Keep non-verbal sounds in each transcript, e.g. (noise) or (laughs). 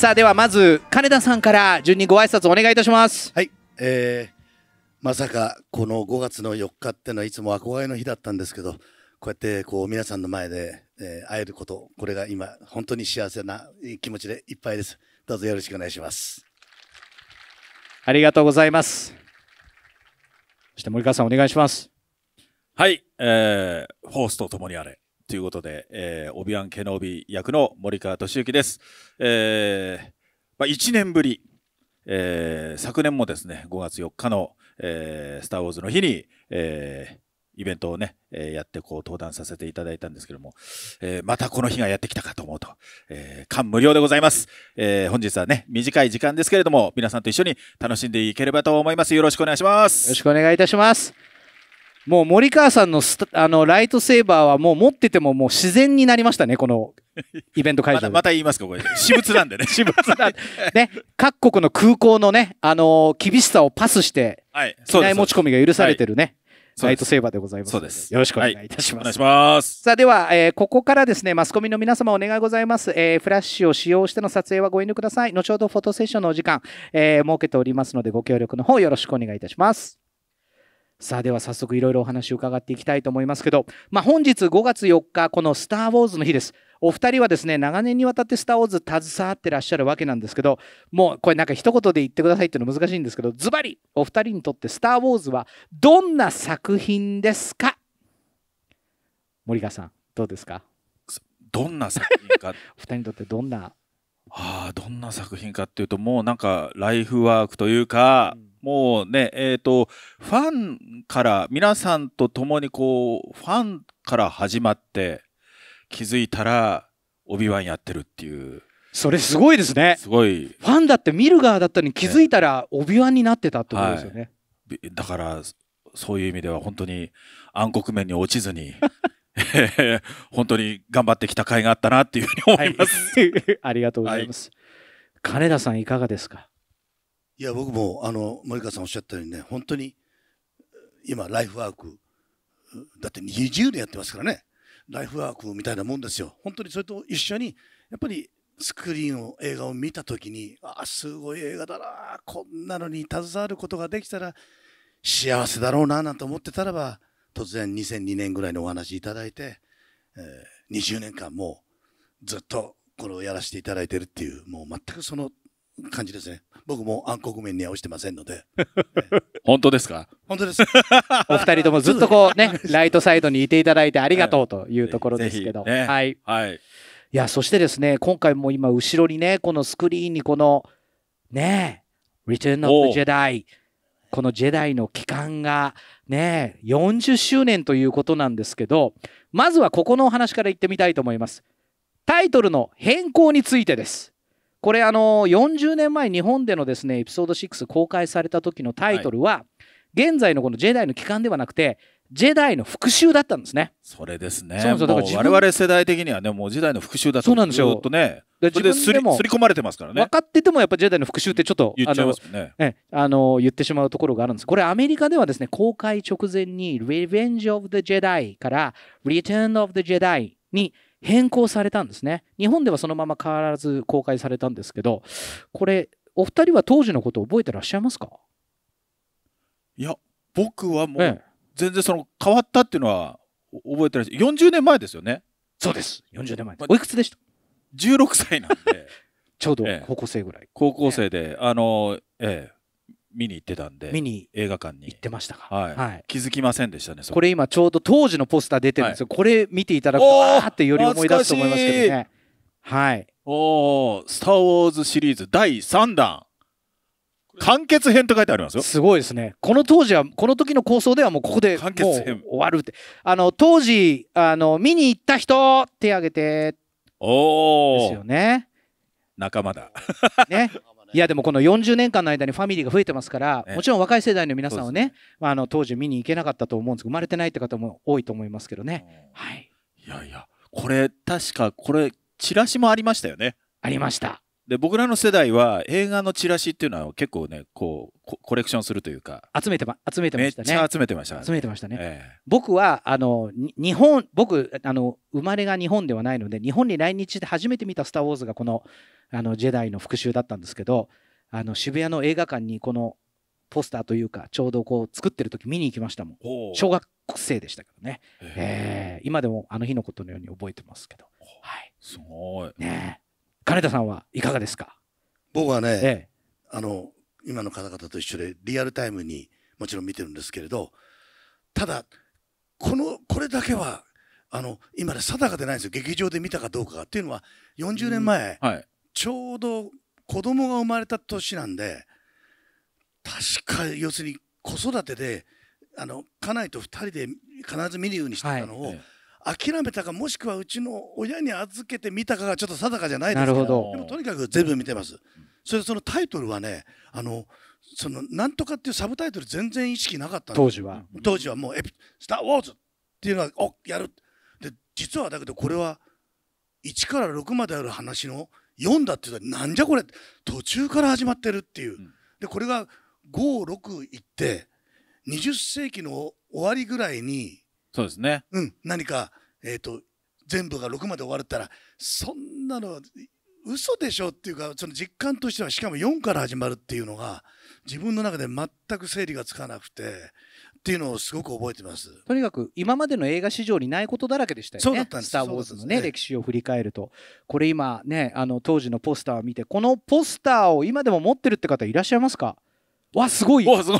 さあではまず金田さんから順にご挨拶お願いいたしますはい、えー、まさかこの5月の4日ってのはいつも憧れの日だったんですけどこうやってこう皆さんの前で、えー、会えることこれが今本当に幸せな気持ちでいっぱいですどうぞよろしくお願いしますありがとうございますそして森川さんお願いしますはい、えー、ホースと共にあれということで、えー、オビアン・ケノービー役の森川俊之です。えー、まあ、1年ぶり、えー、昨年もですね、5月4日の、えー、スター・ウォーズの日に、えイベントをね、えやってこう登壇させていただいたんですけども、えまたこの日がやってきたかと思うと、え感無量でございます、え本日はね、短い時間ですけれども、皆さんと一緒に楽しんでいければと思います。よろしくお願いします。よろしくお願いいたします。もう森川さんのあのライトセーバーはもう持っててももう自然になりましたね、このイベント会場ま。また言いますか、これ。私物なんでね。(laughs) 私物なんで。ね、各国の空港のね、あのー、厳しさをパスして、はい、機内持ち込みが許されてるね。はい、ライトセーバーでございます。す。よろしくお願いいたします。はい、ます。さあ、では、えー、ここからですね、マスコミの皆様お願いございます。えー、フラッシュを使用しての撮影はご遠慮ください。後ほどフォトセッションのお時間、えー、設けておりますので、ご協力の方よろしくお願いいたします。さあでは早速いろいろお話を伺っていきたいと思いますけど、まあ、本日5月4日この「スター・ウォーズ」の日です。お二人はですね長年にわたって「スター・ウォーズ」携わってらっしゃるわけなんですけどもうこれなんか一言で言ってくださいっていうの難しいんですけどズバリお二人にとって「スター・ウォーズ」はどんな作品ですか森川さんどうですかどんな作品か (laughs) 二人にとってどんなあどんな作品かっていうともうなんかライフワークというか、うんもうね、えっ、ー、と、ファンから、皆さんと共にこう、ファンから始まって、気づいたら、オビワンやってるっていう。それすごいですね。すごい。ファンだって見る側だったのに気づいたら、オビワンになってたってことですよね。はい、だから、そういう意味では本当に暗黒面に落ちずに (laughs) 本当に頑張ってきた甲斐があったなっていうふうに思います。はい、(laughs) ありがとうございます。はい、金田さんいかがですかいや僕もあの森川さんおっしゃったようにね本当に今ライフワークだって20年やってますからねライフワークみたいなもんですよ本当にそれと一緒にやっぱりスクリーンを映画を見た時にああすごい映画だなこんなのに携わることができたら幸せだろうななんて思ってたらば突然2002年ぐらいのお話いただいて、えー、20年間もうずっとこれをやらせていただいてるっていうもう全くその感じですね。僕も暗黒面には落ちてませんので。(laughs) 本当ですか本当です。(laughs) お二人ともずっとこうね、(laughs) ライトサイドにいていただいてありがとうというところですけど。ね、はい。はい。いや、そしてですね、今回も今後ろにね、このスクリーンにこの、ね、Return of the Jedi。このジェダイの帰還がね、40周年ということなんですけど、まずはここのお話から言ってみたいと思います。タイトルの変更についてです。これあの40年前日本でのですねエピソード6公開された時のタイトルは、はい、現在のこの「ジェダイの帰還」ではなくてジェダイの復讐だったんですね。それですね。そうそう我々世代的にはね、もう時代の復讐だと。そうなんですよ。とね、でそれですり込まれてますからね。分かっててもやっぱジェダイの復讐ってちょっと言っちゃいますね。え、あの言ってしまうところがあるんです。これアメリカではですね、公開直前に Revenge of the Jedi から Return of the Jedi に変更されたんですね。日本ではそのまま変わらず公開されたんですけど、これ、お二人は当時のことを覚えてらっしゃいますかいや、僕はもう、全然その変わったっていうのは覚えてないし、40年前ですよね。そうです、40年前です。おいくつでした ?16 歳なんで。(laughs) ちょうど高校生ぐらい。ええ、高校生で、え、あの、ええ、見に行ってたんで見に映画館に行ってましたか、はい、はい、気づきませんでしたねこれ今ちょうど当時のポスター出てるんですよ、はい、これ見ていただくとあーってより思い出すと思いますけどねはいおスター・ウォーズ」シリーズ第3弾完結編と書いてありますよすごいですねこの当時はこの時の構想ではもうここで結編終わるってあの当時あの見に行った人手挙げておおですよね仲間だね (laughs) いやでもこの40年間の間にファミリーが増えてますからもちろん若い世代の皆さんはねまあ、あの当時見に行けなかったと思うんです生まれてないって方も多いと思いますけどね、はい、いやいやこれ確かこれチラシもありましたよねありましたで僕らの世代は映画のチラシっていうのは結構ねこうコレクションするというか集めてま集めてましたねめっちゃ集めてました、ね、集めてましたね、ええ、僕はあの日本僕あの生まれが日本ではないので日本に来日して初めて見た「スター・ウォーズ」がこのあのジェダイの復讐だったんですけどあの渋谷の映画館にこのポスターというかちょうどこう作ってる時見に行きましたもん小学生でしたけどね、ええー、今でもあの日のことのように覚えてますけどはいすごいね金田さんはいかがですか僕はね、ええ、あの今の方々と一緒でリアルタイムにもちろん見てるんですけれどただこのこれだけはあの今で定かでないんですよ劇場で見たかどうかっていうのは40年前、うんはい、ちょうど子供が生まれた年なんで確か要するに子育てであの家内と2人で必ず見るようにしてたのを、はい諦めたかもしくはうちの親に預けてみたかがちょっと定かじゃないですけどどでもとにかく全部見てます。それでそのタイトルはねあのそのなんとかっていうサブタイトル全然意識なかった当時は当時はもうエピ「スター・ウォーズ」っていうのはおやるで実はだけどこれは1から6まである話の4だって言ったらなんじゃこれ途中から始まってるっていうでこれが5 6いって20世紀の終わりぐらいにそうですね、うん、何か、えーと、全部が6まで終わったらそんなの嘘でしょっていうかその実感としてはしかも4から始まるっていうのが自分の中で全く整理がつかなくてっていうのをすごく覚えてますとにかく今までの映画史上にないことだらけでしたよね「そうだったんですスター・ウォーズ」のね、ね歴史を振り返るとこれ今ねあの当時のポスターを見てこのポスターを今でも持ってるって方いらっしゃいますかわすごいすご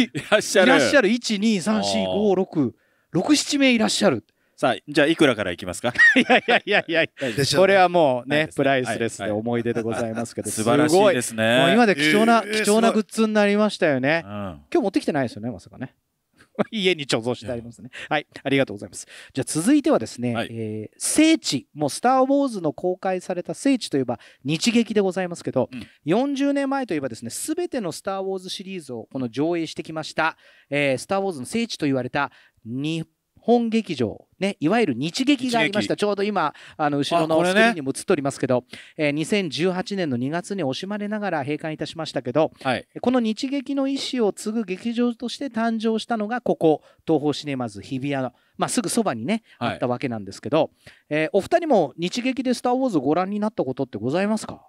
いいらっしゃるいらっしゃる1 2 3 4 5 6、7名いらっしゃる。さあ、じゃあ、いくらからいきますか (laughs) いやいやいやいや、これはもうね、プライスレスで思い出でございますけど、すいい、素晴らしいですね。もう今で貴重な、えー、貴重なグッズになりましたよね、今日持ってきてないですよね、まさかね。(laughs) 家に貯蔵してありますね。(laughs) はい、ありがとうございます。じゃあ続いてはですね、はい、えー、聖地、もうスター・ウォーズの公開された聖地といえば日劇でございますけど、うん、40年前といえばですね、すべてのスター・ウォーズシリーズをこの上映してきました、えー、スター・ウォーズの聖地と言われた日本劇場、ね、いわゆる日劇がありましたちょうど今あの後ろのスクリーンにも映っておりますけど、ねえー、2018年の2月に惜しまれながら閉館いたしましたけど、はい、この日劇の意思を継ぐ劇場として誕生したのがここ東方シネマズ日比谷の、まあ、すぐそばにね、あったわけなんですけど、えー、お二人も日劇で「スター・ウォーズ」ご覧になったことってございますか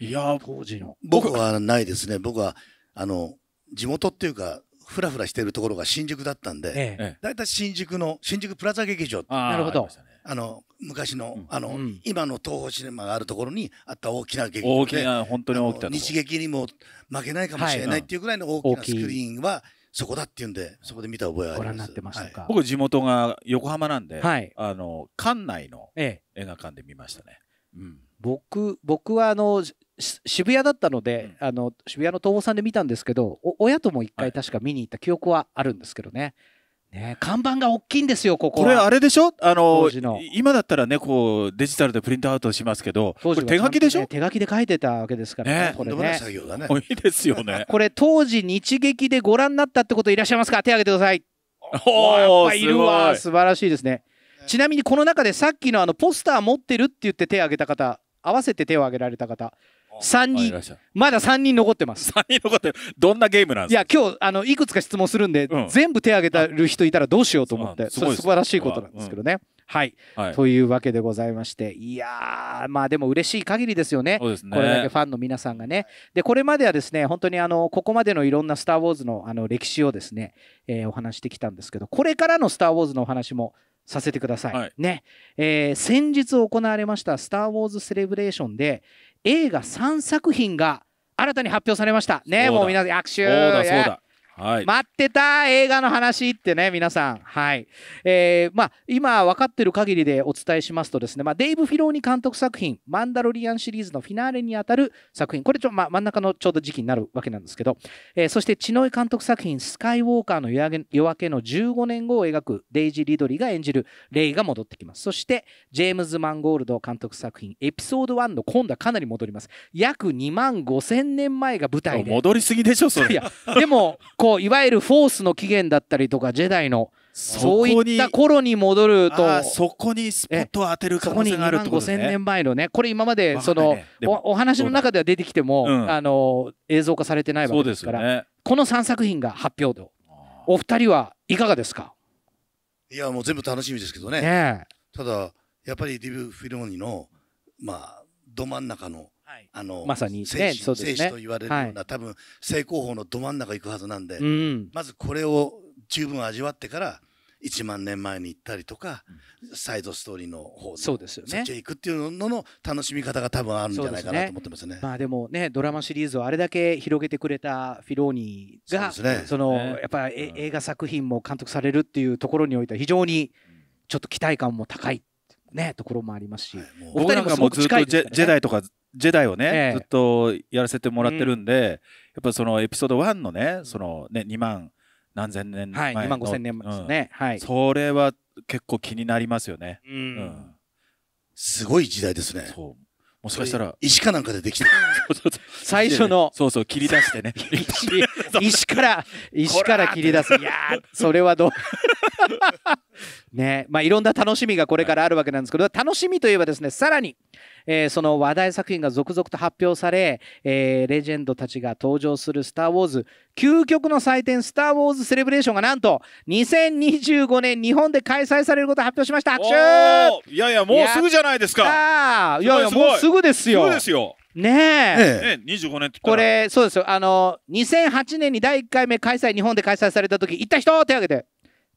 いや当時の僕はないですね僕はあの地元っていうかふらふらしてるところが新宿だったんで、大、え、体、新宿の新宿プラザ劇場なるほどあの昔のうん、あの、うん、今の東宝シネマがあるところにあった大きな劇場で本当に大きな日劇にも負けないかもしれない、はい、っていうぐらいの大きなスクリーンは、そこだっていうんでそこで見た覚えがあります、はい、僕地元が横浜なんで、はい、あの館内の映画館で見ましたね、ええ、うん、僕僕はあの渋谷だったので、うん、あの渋谷の東宝さんで見たんですけど親とも一回確か見に行った記憶はあるんですけどね。ね、看板が大きいんですよ、こここれ、あれでしょあの今だったらね、こうデジタルでプリントアウトしますけど、これ手書きでしょ、手書きで書いてたわけですからね、ねこれね。作業だねいいですよね (laughs) これ、当時、日劇でご覧になったってこといらっしゃいますか、手挙げてください。おやっぱいるわい、素晴らしいですね。ちなみに、この中でさっきのあのポスター持ってるって言って手挙げた方、合わせて手を挙げられた方、3人。まだ三人残ってます。人残ってどんなゲームなんですかいや、今日、あの、いくつか質問するんで、うん、全部手挙げたる人いたらどうしようと思って、それ素晴らしいことなんですけどね。うんはい、はい、というわけでございましていやー、まあでも嬉しい限りですよね、ね、これだけファンの皆さんがねでこれまではですね本当にあのここまでのいろんな「スター・ウォーズの」あの歴史をですね、えー、お話してきたんですけどこれからの「スター・ウォーズ」のお話もさせてください、はい、ね、えー、先日行われました「スター・ウォーズ・セレブレーションで」映画3作品が新たに発表されましたねもう皆さん握手そうだそうだはい、待ってた映画の話ってね皆さん、はいえーまあ、今分かってる限りでお伝えしますとですね、まあ、デイブ・フィローニ監督作品「マンダロリアン」シリーズのフィナーレにあたる作品これちょ、まあ、真ん中のちょうど時期になるわけなんですけど、えー、そして千井監督作品「スカイウォーカーの夜明け」の15年後を描くデイジリドリーが演じるレイが戻ってきますそしてジェームズ・マンゴールド監督作品「エピソード1」の今度はかなり戻ります約2万5000年前が舞台で戻りすぎでしょそれいやでも (laughs) こういわゆるフォースの起源だったりとかジェダイのそういった頃に戻るとそこにスポットを当てる可能性があるってことですね。5000年前のねこれ今までその、ね、お話の中では出てきても、うん、あの映像化されてないわけですから、ね、この3作品が発表とお二人はいかがですかいやもう全部楽しみですけどね。ねただやっぱりディブ・フィルーニのまあど真ん中のあのまさに、ね、選と言われるような、多分正攻法のど真ん中行くはずなんで、まずこれを十分味わってから1万年前に行ったりとか、サイドストーリーの方そうですよ、ね、そっちへ行くっていうのの楽しみ方が多分あるんじゃないかなと思ってますね。で、ね、まあ、でもねドラマシリーズをあれだけ広げてくれたフィローニがそ、ね,、のやっぱり、映画作品も監督されるっていうところにおいては非常にちょっと期待感も高い。ね、ところもありますし、はい、もうもずっとジェ,、ジェダイとかジェダイをね、ええ、ずっとやらせてもらってるんで、うん、やっぱそのエピソード1のねそのね2万何千年前の、はい、2万5千年前ですね、うん、はい、それは結構気になりますよね、うん、うん、すごい時代ですねそうもしかしたら石かなんかでできてる (laughs) 最初の。そうそう、切り出してね。(laughs) 石から、石から切り出す。いやそれはどう (laughs) ねまあいろんな楽しみがこれからあるわけなんですけど、楽しみといえばですね、さらに、えー、その話題作品が続々と発表され、えー、レジェンドたちが登場するスター・ウォーズ、究極の祭典、スター・ウォーズ・セレブレーションがなんと、2025年日本で開催されることを発表しました。拍手いやいや、もうすぐじゃないですか。いやいや、もうすぐですよ。すぐですよ。ねえええ、25年ってこれそうですよあの2008年に第1回目開催日本で開催された時行った人手を挙げて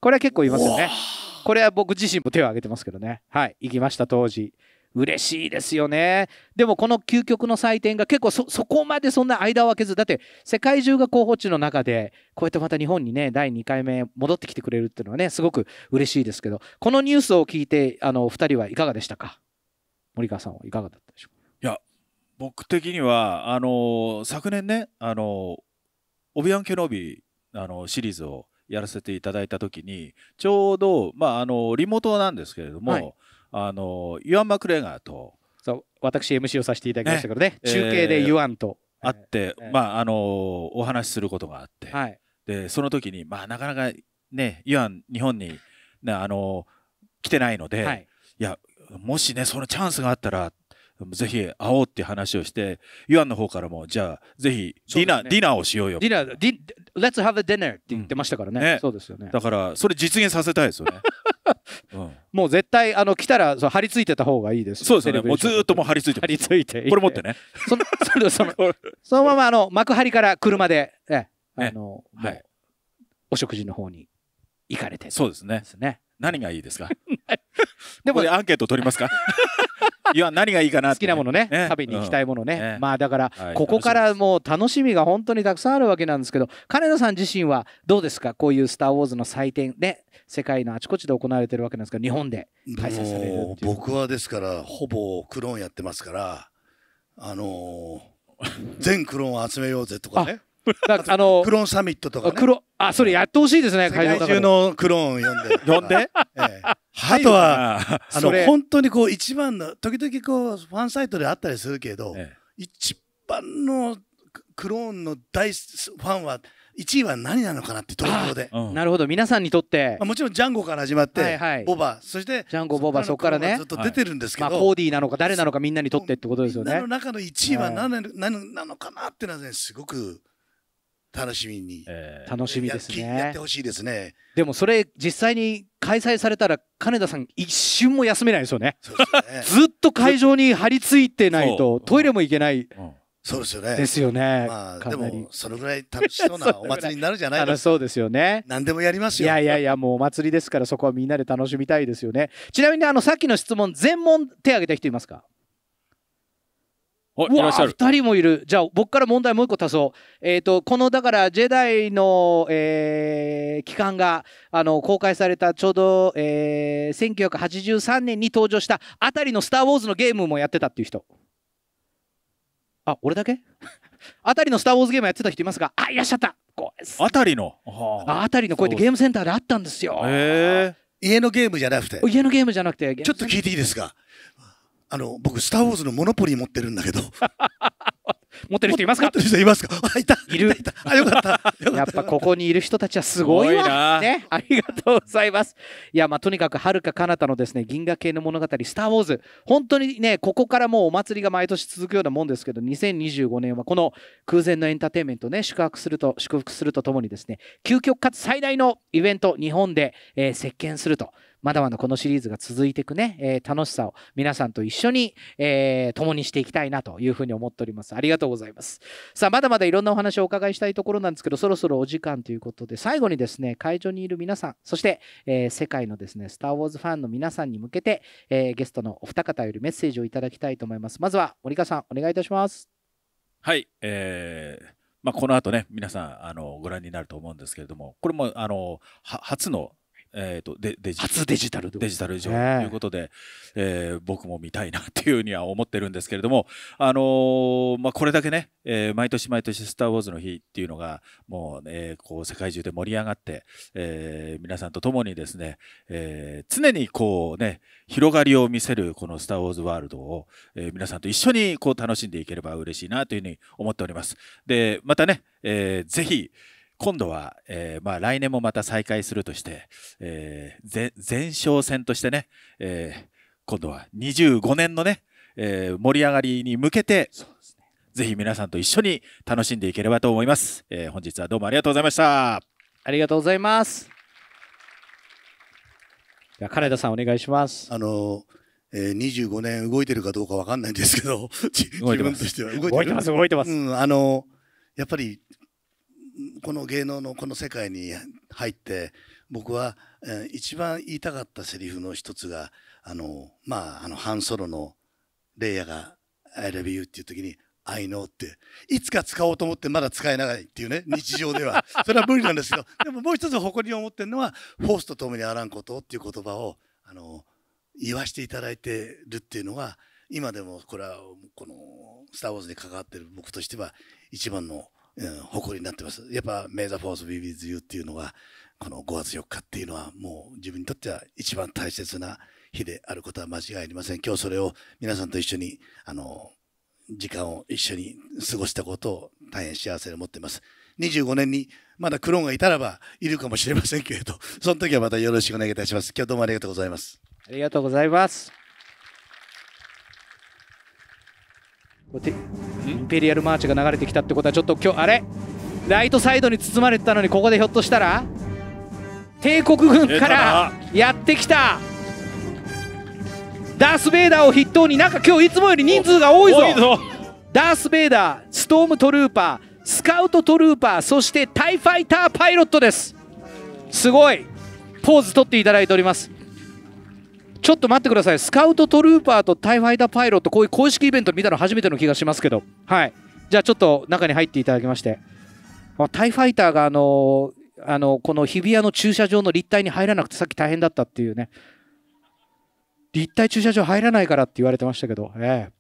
これは結構いますよねこれは僕自身も手を挙げてますけどねはい行きました当時嬉しいですよねでもこの究極の祭典が結構そこまでそんな間を空けずだって世界中が候補地の中でこうやってまた日本にね第2回目戻ってきてくれるっていうのはねすごく嬉しいですけどこのニュースを聞いてあの2人はいかがでしたか森川さんはいかがだったでしょうか僕的にはあの昨年ねあのオビアン・ケノビあのシリーズをやらせていただいた時にちょうど、まあ、あのリモートなんですけれども、はい、あのイワン・マクレガーとそう私 MC をさせていただきましたけどね、ね中継でイワンと、えー、会って、えー、まあ、あのお話しすることがあって、はい、でその時に、まあ、なかなか、ね、イワン日本に、ね、あの来てないので、はい、いやもしねそのチャンスがあったらぜひ会おうって話をして、ユアンの方からも、じゃあ、ぜひディナー、ね、ディナーをしようよ。ディナー、ディ、Let's have a dinner って言ってましたからね。うん、ねそうですよね。だから、それ実現させたいですよね。(laughs) うん、もう絶対あの来たらそう張り付いてた方がいいです。そうですね。もうずっともう張り付いて。張り付いて。これ持ってね。そのその (laughs) そのままあの幕張から車で、ね、あの、はい、お食事の方に行かれて、ね、そうですね。何がいいですか。(laughs) でもアンケート取りますか。いや何がいいかな、ね、好きなものね、ね、食べに行きたいものね、うんまあだから、はい、ここからもう楽しみが本当にたくさんあるわけなんですけど金田さん自身はどうですかこういう「スター・ウォーズ」の祭典で世界のあちこちで行われてるわけなんですけど日本で開催される僕はですからほぼクローンやってますからあのー、全クローンを集めようぜとかねだあのクローンサミットとか、ね、あそれやってほしいですね世界中のクローン呼んで呼んで、ええあとはあの本当にこう一番の時々こうファンサイトであったりするけど、ええ、一番のクローンの大ファンは1位は何なのかなってところで、なるほど皆さんにとって、まあ、もちろんジャンゴから始まって、はいはい、ボバそしてジャンゴボバそこからねずっと出てるんですけど、はいまあ、コーディーなのか誰なのかみんなにとってってことですよね。の中の1位は何な,、なのかなってのはねすごく楽しみに、えー、楽しみですねやってほしいですねでもそれ実際に開催されたら金田さん一瞬も休めないですよね、ね、(laughs) ずっと会場に張り付いてないとトイレも行けない、うんうんそうですよね。ですよね。まあ、でも、そのぐらい楽しそうな (laughs) お祭りになるじゃないですか。そうですよね。何でもやりますよ。いやいやいや、もうお祭りですから、そこはみんなで楽しみたいですよね。ちなみに、あの、さっきの質問、全問手挙げた人いますかいらっしゃる2人もいるじゃあ僕から問題もう一個足そうえっ、ー、とこのだからジェダイの、えー、期間があの公開されたちょうど、えー、1983年に登場したあたりの「スター・ウォーズ」のゲームもやってたっていう人あ俺だけ (laughs) あたりの「スター・ウォーズ」ゲームやってた人いますがあいらっしゃったあたりのああたりのこうやってゲームセンターであったんですよへえ家のゲームじゃなくて家のゲームじゃなくてちょっと聞いていいですかあの僕「スター・ウォーズ」のモノポリー持ってるんだけど (laughs) 持ってる人いますか持ってる人いますかあいたいるいたあよかったやっぱここにいる人たちはすごいわね (laughs) ありがとうございますいやまあとにかくはるか彼方のですね銀河系の物語「スター・ウォーズ」本当にねここからもうお祭りが毎年続くようなもんですけど2025年はこの空前のエンターテインメントね宿泊すると祝福するとともにですね究極かつ最大のイベント日本で、えー、席巻するとまだまだこのシリーズが続いていくね、えー、楽しさを皆さんと一緒に、えー、共にしていきたいなというふうに思っております。ありがとうございます。さあ、まだまだいろんなお話をお伺いしたいところなんですけど、そろそろお時間ということで、最後にですね、会場にいる皆さん、そして、えー、世界のですね、スター・ウォーズファンの皆さんに向けて、えー、ゲストのお二方よりメッセージをいただきたいと思います。まずは、森川さん、お願いいたします。はい、えーまあ、この後ね、皆さんあのご覧になると思うんですけれども、これもあの初のえーと、デデジ初デジタルデジタル以上ということで、えー、僕も見たいなっていうふうには思ってるんですけれども、あのー、まあ、これだけね、えー、毎年毎年「スター・ウォーズ」の日っていうのがもう、ね、こう世界中で盛り上がって、え皆さんと共にですね、え常にこうね広がりを見せるこの「スター・ウォーズ・ワールドを」え皆さんと一緒にこう楽しんでいければ嬉しいなというふうに思っております。でまたね、えー、ぜひ今度は、えー、まあ、来年もまた再開するとして、えー、前哨戦としてね、えー、今度は25年のね、え盛り上がりに向けて、ね、ぜひ皆さんと一緒に楽しんでいければと思います、え本日はどうもありがとうございましたありがとうございますじゃ金田さんお願いしますあのえー、25年動いてるかどうかわかんないんですけど、自分としては動いてます、動いてます。うん、あの、やっぱりこの芸能のこの世界に入って僕は、えー、一番言いたかったセリフの一つがあのまああの半ソロのレイヤが「I love you」っていう時に「愛の」っていつか使おうと思ってまだ使えないっていうね (laughs) 日常ではそれは無理なんですけどでももう一つ誇りを持ってるのは「フォースと共にあらんこと」っていう言葉をあの言わせていただいてるっていうのは今でもこれはこの「スター・ウォーズ」に関わってる僕としては一番の「うん、誇りになってます。やっぱ、メイザフォース・ビビズ・ユーっていうのは、この5月4日っていうのは、もう自分にとっては一番大切な日であることは間違いありません。今日それを皆さんと一緒に、あの、時間を一緒に過ごしたことを大変幸せに思っています。25年にまだクローンがいたらばいるかもしれませんけれど、その時はまたよろしくお願いいたします。今日どうもありがとうございます。ありがとうございます。インペリアルマーチが流れてきたってことはちょっと今日あれライトサイドに包まれてたのにここでひょっとしたら帝国軍からやってきたダース・ベイダーを筆頭になんか今日いつもより人数が多いぞダース・ベイダーストームトルーパースカウトトルーパーそしてタイファイターパイロットですすごいポーズ取っていただいておりますちょっと待ってくださいスカウトトルーパーとタイファイターパイロットこういう公式イベント見たの初めての気がしますけどはいじゃあちょっと中に入っていただきましてタイファイターがあのー、あのこの日比谷の駐車場の立体に入らなくてさっき大変だったっていうね立体駐車場入らないからって言われてましたけどええー